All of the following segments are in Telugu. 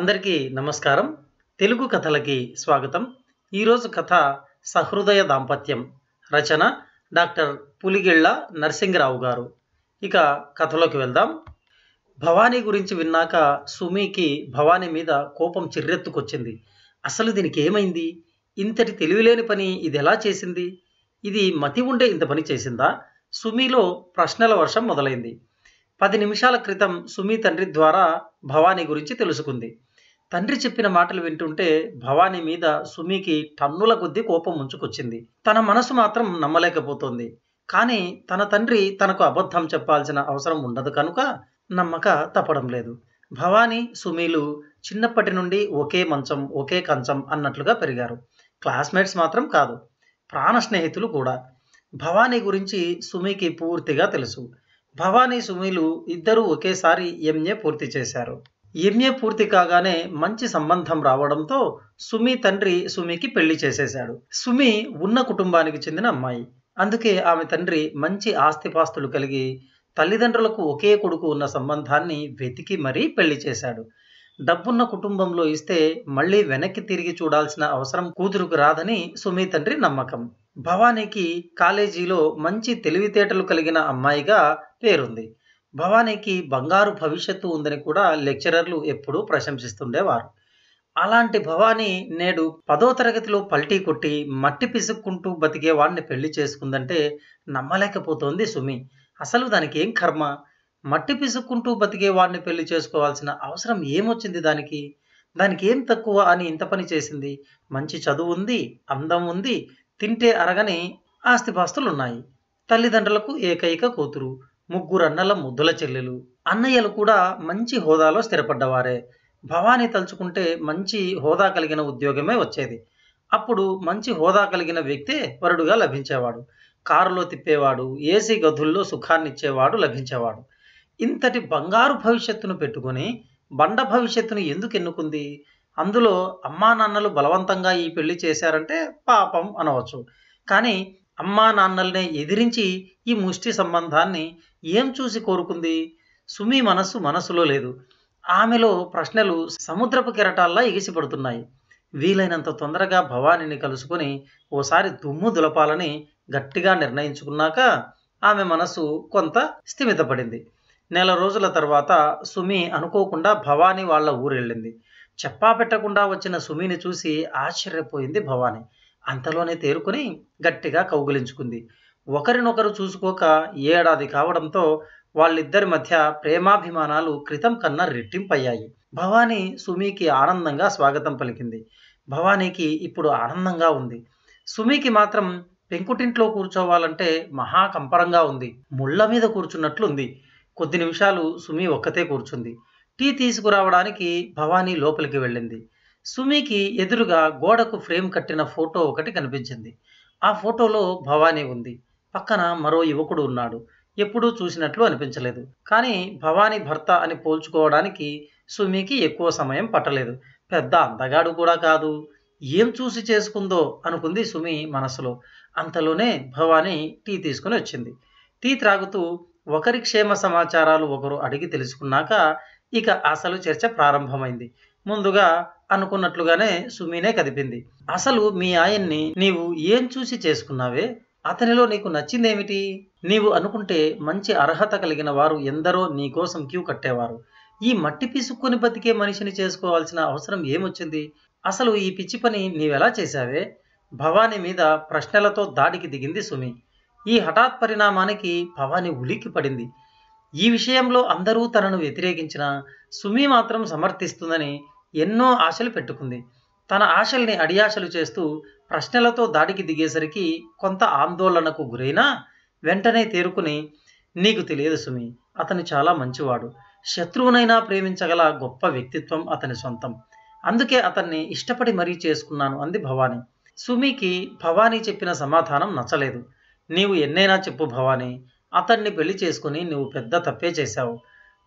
అందరికీ నమస్కారం తెలుగు కథలకి స్వాగతం ఈరోజు కథ సహృదయ దాంపత్యం రచన డాక్టర్ పులిగిళ్ళ నరసింగరావు గారు ఇక కథలోకి వెళ్దాం భవానీ గురించి విన్నాక సుమీకి భవానీ మీద కోపం చిర్రెత్తుకొచ్చింది అసలు దీనికి ఏమైంది ఇంతటి తెలివిలేని పని ఇది ఎలా చేసింది ఇది మతి ఉండే ఇంత పని చేసిందా సుమీలో ప్రశ్నల వర్షం మొదలైంది పది నిమిషాల క్రితం సుమీ తండ్రి ద్వారా భవానీ గురించి తెలుసుకుంది తండ్రి చెప్పిన మాటలు వింటుంటే భవానీ మీద సుమీకి టన్నుల కొద్దీ కోపం ముంచుకొచ్చింది తన మనసు మాత్రం నమ్మలేకపోతుంది కానీ తన తండ్రి తనకు అబద్ధం చెప్పాల్సిన అవసరం ఉండదు కనుక నమ్మక తప్పడం లేదు భవానీ సుమీలు చిన్నప్పటి నుండి ఒకే మంచం ఒకే కంచం అన్నట్లుగా పెరిగారు క్లాస్మేట్స్ మాత్రం కాదు ప్రాణ స్నేహితులు కూడా భవానీ గురించి సుమీకి పూర్తిగా తెలుసు భవానీ సుమీలు ఇద్దరూ ఒకేసారి ఎంఏ పూర్తి చేశారు ఎంఏ పూర్తి కాగానే మంచి సంబంధం రావడంతో సుమి తండ్రి సుమికి పెళ్లి చేసేశాడు సుమి ఉన్న కుటుంబానికి చెందిన అమ్మాయి అందుకే ఆమె తండ్రి మంచి ఆస్తిపాస్తులు కలిగి తల్లిదండ్రులకు ఒకే కొడుకు ఉన్న సంబంధాన్ని వెతికి మరీ పెళ్లి చేశాడు డబ్బున్న కుటుంబంలో ఇస్తే మళ్ళీ వెనక్కి తిరిగి చూడాల్సిన అవసరం కూతురుకు రాదని సుమి తండ్రి నమ్మకం భవానీకి కాలేజీలో మంచి తెలివితేటలు కలిగిన అమ్మాయిగా పేరుంది భవానీకి బంగారు భవిష్యత్తు ఉందని కూడా లెక్చరర్లు ఎప్పుడూ ప్రశంసిస్తుండేవారు అలాంటి భవానీ నేడు పదో తరగతిలో పల్టీ కొట్టి మట్టి పిసుక్కుంటూ బతికే వాడిని పెళ్లి చేసుకుందంటే నమ్మలేకపోతోంది సుమి అసలు దానికి ఏం కర్మ మట్టి పిసుక్కుంటూ బతికే వాడిని పెళ్లి చేసుకోవాల్సిన అవసరం ఏమొచ్చింది దానికి దానికి ఏం తక్కువ అని ఇంత పని చేసింది మంచి చదువు ఉంది అందం ఉంది తింటే అరగని ఆస్తిపాస్తులున్నాయి తల్లిదండ్రులకు ఏకైక కూతురు ముగ్గురు అన్నల ముద్దుల చెల్లెలు అన్నయ్యలు కూడా మంచి హోదాలో స్థిరపడ్డవారే భవానీ తలుచుకుంటే మంచి హోదా కలిగిన ఉద్యోగమే వచ్చేది అప్పుడు మంచి హోదా కలిగిన వ్యక్తే వరుడుగా లభించేవాడు కారులో తిప్పేవాడు ఏసీ గదుల్లో సుఖాన్నిచ్చేవాడు లభించేవాడు ఇంతటి బంగారు భవిష్యత్తును పెట్టుకొని బండ భవిష్యత్తును ఎందుకు ఎన్నుకుంది అందులో అమ్మా నాన్నలు బలవంతంగా ఈ పెళ్లి చేశారంటే పాపం అనవచ్చు కానీ అమ్మా నాన్నల్ని ఎదిరించి ఈ ముష్టి సంబంధాన్ని ఏం చూసి కోరుకుంది సుమి మనస్సు మనసులో లేదు ఆమెలో ప్రశ్నలు సముద్రపు కిరటాల్లో ఎగిసిపడుతున్నాయి వీలైనంత తొందరగా భవానీని కలుసుకొని ఓసారి దుమ్ము దులపాలని గట్టిగా నిర్ణయించుకున్నాక ఆమె మనసు కొంత స్థిమితపడింది నెల రోజుల తర్వాత సుమి అనుకోకుండా భవానీ వాళ్ళ ఊరెళ్ళింది చెప్పా పెట్టకుండా వచ్చిన సుమిని చూసి ఆశ్చర్యపోయింది భవాని అంతలోనే తేరుకుని గట్టిగా కౌగిలించుకుంది ఒకరినొకరు చూసుకోక ఏడాది కావడంతో వాళ్ళిద్దరి మధ్య ప్రేమాభిమానాలు క్రితం కన్నా రెట్టింపయ్యాయి భవానీ సుమీకి ఆనందంగా స్వాగతం పలికింది భవానీకి ఇప్పుడు ఆనందంగా ఉంది సుమీకి మాత్రం పెంకుటింట్లో కూర్చోవాలంటే మహాకంపరంగా ఉంది ముళ్ళ మీద కూర్చున్నట్లుంది కొద్ది నిమిషాలు సుమీ ఒక్కతే కూర్చుంది టీ తీసుకురావడానికి భవానీ లోపలికి వెళ్ళింది సుమికి ఎదురుగా గోడకు ఫ్రేమ్ కట్టిన ఫోటో ఒకటి కనిపించింది ఆ ఫోటోలో భవానీ ఉంది పక్కన మరో యువకుడు ఉన్నాడు ఎప్పుడూ చూసినట్లు అనిపించలేదు కానీ భవానీ భర్త అని పోల్చుకోవడానికి సుమికి ఎక్కువ సమయం పట్టలేదు పెద్ద అందగాడు కూడా కాదు ఏం చూసి చేసుకుందో అనుకుంది సుమి మనసులో అంతలోనే భవానీ టీ తీసుకుని వచ్చింది టీ త్రాగుతూ ఒకరి క్షేమ సమాచారాలు ఒకరు అడిగి తెలుసుకున్నాక ఇక అసలు చర్చ ప్రారంభమైంది ముందుగా అనుకున్నట్లుగానే సుమీనే కదిపింది అసలు మీ ఆయన్ని నీవు ఏం చూసి చేసుకున్నావే అతనిలో నీకు నచ్చిందేమిటి నీవు అనుకుంటే మంచి అర్హత కలిగిన వారు ఎందరో నీకోసం క్యూ కట్టేవారు ఈ మట్టి పిసుక్కొని బతికే మనిషిని చేసుకోవాల్సిన అవసరం ఏమొచ్చింది అసలు ఈ పిచ్చి పని నీవెలా చేశావే భవానీ మీద ప్రశ్నలతో దాడికి దిగింది సుమి ఈ హఠాత్ పరిణామానికి భవానీ ఉలిక్కి పడింది ఈ విషయంలో అందరూ తనను వ్యతిరేకించిన సుమి మాత్రం సమర్థిస్తుందని ఎన్నో ఆశలు పెట్టుకుంది తన ఆశల్ని అడియాశలు చేస్తూ ప్రశ్నలతో దాడికి దిగేసరికి కొంత ఆందోళనకు గురైనా వెంటనే తేరుకుని నీకు తెలియదు సుమి అతను చాలా మంచివాడు శత్రువునైనా ప్రేమించగల గొప్ప వ్యక్తిత్వం అతని సొంతం అందుకే అతన్ని ఇష్టపడి మరీ చేసుకున్నాను అంది భవానీ సుమికి భవానీ చెప్పిన సమాధానం నచ్చలేదు నీవు ఎన్నైనా చెప్పు భవానీ అతన్ని పెళ్లి చేసుకుని నువ్వు పెద్ద తప్పే చేశావు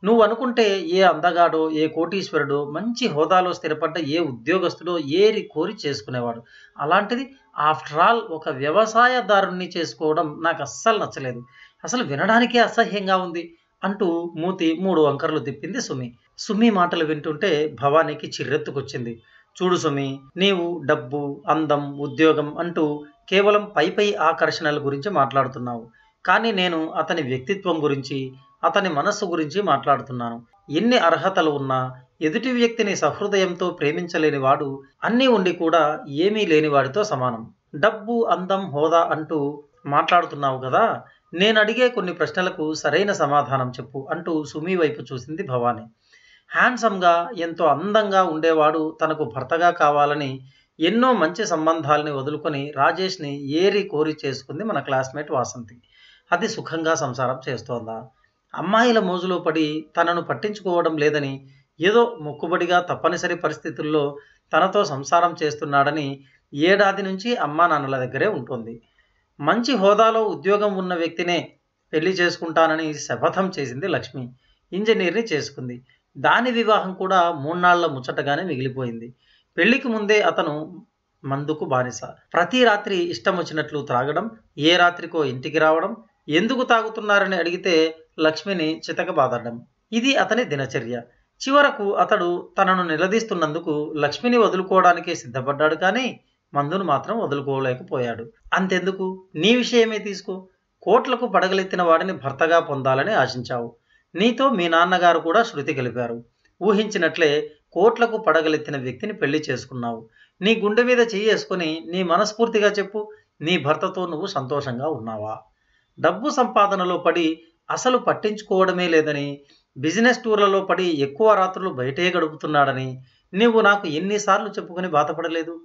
నువ్వు అనుకుంటే ఏ అందగాడో ఏ కోటీశ్వరుడో మంచి హోదాలో స్థిరపడ్డ ఏ ఉద్యోగస్తుడో ఏరి కోరి చేసుకునేవాడు అలాంటిది ఆఫ్టర్ ఆల్ ఒక వ్యవసాయదారుణ్ణి చేసుకోవడం నాకు అస్సలు నచ్చలేదు అసలు వినడానికే అసహ్యంగా ఉంది అంటూ మూతి మూడు వంకర్లు తిప్పింది సుమి సుమి మాటలు వింటుంటే భవానీకి చిర్రెత్తుకొచ్చింది చూడు సుమి నీవు డబ్బు అందం ఉద్యోగం అంటూ కేవలం పై పై ఆకర్షణల గురించి మాట్లాడుతున్నావు కానీ నేను అతని వ్యక్తిత్వం గురించి అతని మనస్సు గురించి మాట్లాడుతున్నాను ఎన్ని అర్హతలు ఉన్నా ఎదుటి వ్యక్తిని సహృదయంతో ప్రేమించలేని వాడు అన్నీ ఉండి కూడా ఏమీ లేని వాడితో సమానం డబ్బు అందం హోదా అంటూ మాట్లాడుతున్నావు కదా నేను అడిగే కొన్ని ప్రశ్నలకు సరైన సమాధానం చెప్పు అంటూ సుమి వైపు చూసింది భవానీ హ్యాండ్సమ్గా ఎంతో అందంగా ఉండేవాడు తనకు భర్తగా కావాలని ఎన్నో మంచి సంబంధాలని వదులుకొని రాజేష్ని ఏరి కోరి చేసుకుంది మన క్లాస్మేట్ వాసంతి అతి సుఖంగా సంసారం చేస్తోందా అమ్మాయిల మోజులో పడి తనను పట్టించుకోవడం లేదని ఏదో మొక్కుబడిగా తప్పనిసరి పరిస్థితుల్లో తనతో సంసారం చేస్తున్నాడని ఏడాది నుంచి అమ్మా నాన్నల దగ్గరే ఉంటుంది మంచి హోదాలో ఉద్యోగం ఉన్న వ్యక్తినే పెళ్లి చేసుకుంటానని శపథం చేసింది లక్ష్మి ఇంజనీర్ని చేసుకుంది దాని వివాహం కూడా మూన్నాళ్ల ముచ్చటగానే మిగిలిపోయింది పెళ్లికి ముందే అతను మందుకు బానిస ప్రతి రాత్రి ఇష్టం వచ్చినట్లు త్రాగడం ఏ రాత్రికో ఇంటికి రావడం ఎందుకు తాగుతున్నారని అడిగితే లక్ష్మిని చితకబాదడం ఇది అతని దినచర్య చివరకు అతడు తనను నిలదీస్తున్నందుకు లక్ష్మిని వదులుకోవడానికే సిద్ధపడ్డాడు కానీ మందును మాత్రం వదులుకోలేకపోయాడు అంతెందుకు నీ విషయమే తీసుకో కోట్లకు పడగలెత్తిన వాడిని భర్తగా పొందాలని ఆశించావు నీతో మీ నాన్నగారు కూడా శృతి కలిపారు ఊహించినట్లే కోట్లకు పడగలెత్తిన వ్యక్తిని పెళ్లి చేసుకున్నావు నీ గుండె మీద చేసుకుని నీ మనస్ఫూర్తిగా చెప్పు నీ భర్తతో నువ్వు సంతోషంగా ఉన్నావా డబ్బు సంపాదనలో పడి అసలు పట్టించుకోవడమే లేదని బిజినెస్ టూర్లలో పడి ఎక్కువ రాత్రులు బయటే గడుపుతున్నాడని నీవు నాకు ఎన్నిసార్లు చెప్పుకొని బాధపడలేదు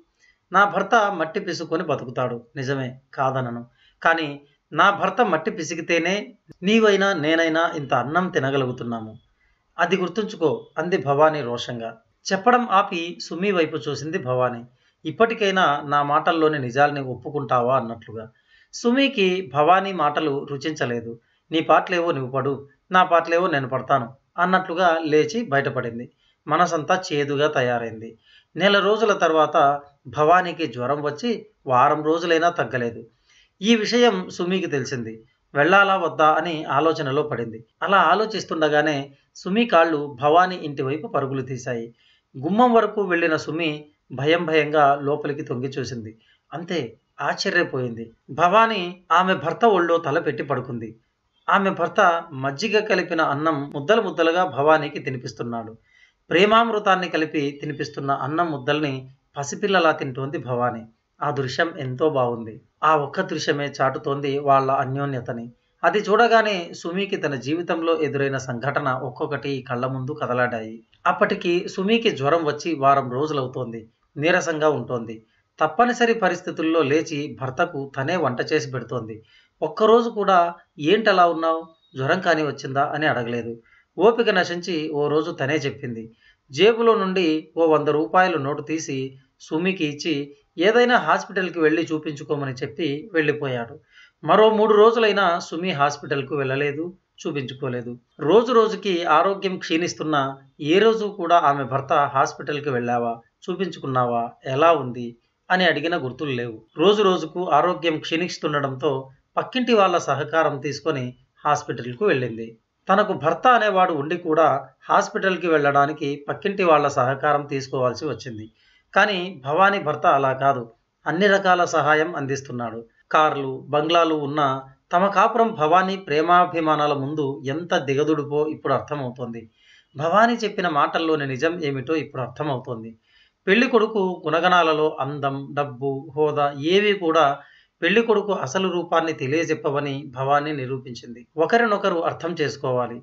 నా భర్త మట్టి పిసుకొని బతుకుతాడు నిజమే కాదనను కానీ నా భర్త మట్టి పిసికితేనే నీవైనా నేనైనా ఇంత అన్నం తినగలుగుతున్నాము అది గుర్తుంచుకో అంది భవానీ రోషంగా చెప్పడం ఆపి సుమి వైపు చూసింది భవానీ ఇప్పటికైనా నా మాటల్లోని నిజాల్ని ఒప్పుకుంటావా అన్నట్లుగా సుమీకి భవానీ మాటలు రుచించలేదు నీ పాటలేవో నువ్వు పడు నా పాటలేవో నేను పడతాను అన్నట్లుగా లేచి బయటపడింది మనసంతా చేదుగా తయారైంది నెల రోజుల తర్వాత భవానీకి జ్వరం వచ్చి వారం రోజులైనా తగ్గలేదు ఈ విషయం సుమీకి తెలిసింది వెళ్ళాలా వద్దా అని ఆలోచనలో పడింది అలా ఆలోచిస్తుండగానే సుమీ కాళ్ళు భవానీ ఇంటి వైపు పరుగులు తీశాయి గుమ్మం వరకు వెళ్ళిన సుమీ భయం భయంగా లోపలికి తొంగి చూసింది అంతే ఆశ్చర్యపోయింది భవాని ఆమె భర్త ఒళ్ళో తలపెట్టి పడుకుంది ఆమె భర్త మజ్జిగ కలిపిన అన్నం ముద్దలు ముద్దలుగా భవానీకి తినిపిస్తున్నాడు ప్రేమామృతాన్ని కలిపి తినిపిస్తున్న అన్నం ముద్దల్ని పసిపిల్లలా తింటోంది భవానీ ఆ దృశ్యం ఎంతో బాగుంది ఆ ఒక్క దృశ్యమే చాటుతోంది వాళ్ళ అన్యోన్యతని అది చూడగానే సుమీకి తన జీవితంలో ఎదురైన సంఘటన ఒక్కొక్కటి కళ్ళ ముందు కదలాడాయి అప్పటికి సుమీకి జ్వరం వచ్చి వారం రోజులవుతోంది నీరసంగా ఉంటోంది తప్పనిసరి పరిస్థితుల్లో లేచి భర్తకు తనే వంట చేసి పెడుతోంది ఒక్కరోజు కూడా ఏంటలా ఉన్నావు జ్వరం కానీ వచ్చిందా అని అడగలేదు ఓపిక నశించి ఓ రోజు తనే చెప్పింది జేబులో నుండి ఓ వంద రూపాయలు నోటు తీసి సుమికి ఇచ్చి ఏదైనా హాస్పిటల్కి వెళ్ళి చూపించుకోమని చెప్పి వెళ్ళిపోయాడు మరో మూడు రోజులైనా సుమి హాస్పిటల్కు వెళ్ళలేదు చూపించుకోలేదు రోజు రోజుకి ఆరోగ్యం క్షీణిస్తున్నా ఏ రోజు కూడా ఆమె భర్త హాస్పిటల్కి వెళ్ళావా చూపించుకున్నావా ఎలా ఉంది అని అడిగిన గుర్తులు లేవు రోజు రోజుకు ఆరోగ్యం క్షీణిస్తుండడంతో పక్కింటి వాళ్ళ సహకారం తీసుకొని హాస్పిటల్కు వెళ్ళింది తనకు భర్త అనేవాడు ఉండి కూడా హాస్పిటల్కి వెళ్ళడానికి పక్కింటి వాళ్ళ సహకారం తీసుకోవాల్సి వచ్చింది కానీ భవానీ భర్త అలా కాదు అన్ని రకాల సహాయం అందిస్తున్నాడు కార్లు బంగ్లాలు ఉన్నా తమ కాపురం భవానీ ప్రేమాభిమానాల ముందు ఎంత దిగదుడిపో ఇప్పుడు అర్థమవుతోంది భవానీ చెప్పిన మాటల్లోని నిజం ఏమిటో ఇప్పుడు అర్థమవుతోంది పెళ్లి కొడుకు గుణగణాలలో అందం డబ్బు హోదా ఏవి కూడా పెళ్లి కొడుకు అసలు రూపాన్ని తెలియజెప్పవని భవాని నిరూపించింది ఒకరినొకరు అర్థం చేసుకోవాలి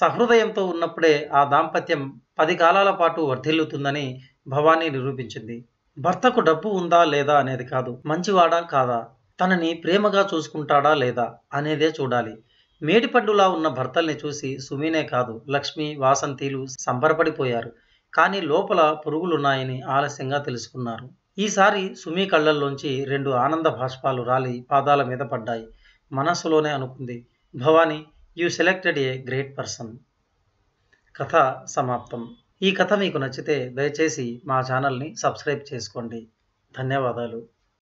సహృదయంతో ఉన్నప్పుడే ఆ దాంపత్యం పది కాలాల పాటు వర్ధిల్లుతుందని భవాని నిరూపించింది భర్తకు డబ్బు ఉందా లేదా అనేది కాదు మంచివాడా కాదా తనని ప్రేమగా చూసుకుంటాడా లేదా అనేదే చూడాలి మేడిపడ్డులా ఉన్న భర్తల్ని చూసి సుమీనే కాదు లక్ష్మి వాసంతీలు సంబరపడిపోయారు కానీ లోపల పురుగులున్నాయని ఆలస్యంగా తెలుసుకున్నారు ఈసారి సుమి కళ్ళల్లోంచి రెండు ఆనంద భాష్పాలు రాలి పాదాల మీద పడ్డాయి మనస్సులోనే అనుకుంది Bhavani you selected a great person కథ సమాప్తం ఈ కథ మీకు నచ్చితే దయచేసి మా ఛానల్ని సబ్స్క్రైబ్ చేసుకోండి ధన్యవాదాలు